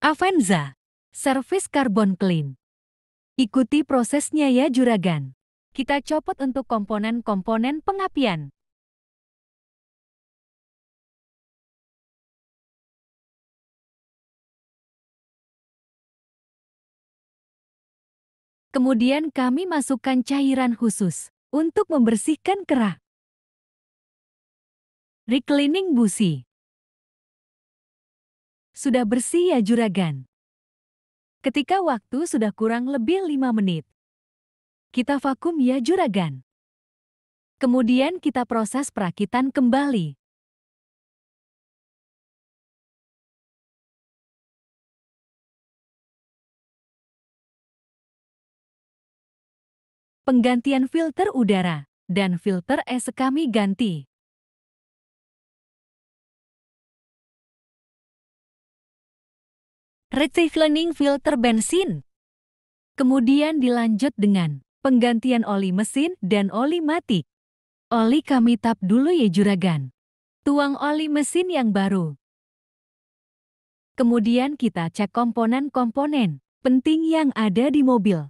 Avenza, servis karbon clean. Ikuti prosesnya ya juragan. Kita copot untuk komponen-komponen pengapian. Kemudian kami masukkan cairan khusus untuk membersihkan kerak. Recleaning busi sudah bersih ya juragan? Ketika waktu sudah kurang lebih lima menit. Kita vakum ya juragan. Kemudian kita proses perakitan kembali. Penggantian filter udara dan filter es kami ganti. recycling filter bensin. Kemudian dilanjut dengan penggantian oli mesin dan oli mati. Oli kami tap dulu ya juragan. Tuang oli mesin yang baru. Kemudian kita cek komponen-komponen penting yang ada di mobil.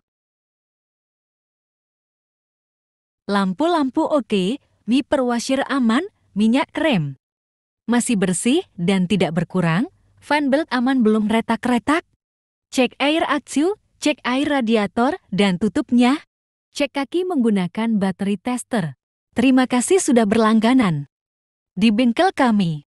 Lampu-lampu oke, wiper washer aman, minyak rem. Masih bersih dan tidak berkurang, Fan belt aman belum retak-retak? Cek air aksiu, cek air radiator, dan tutupnya. Cek kaki menggunakan bateri tester. Terima kasih sudah berlangganan. Di bengkel kami.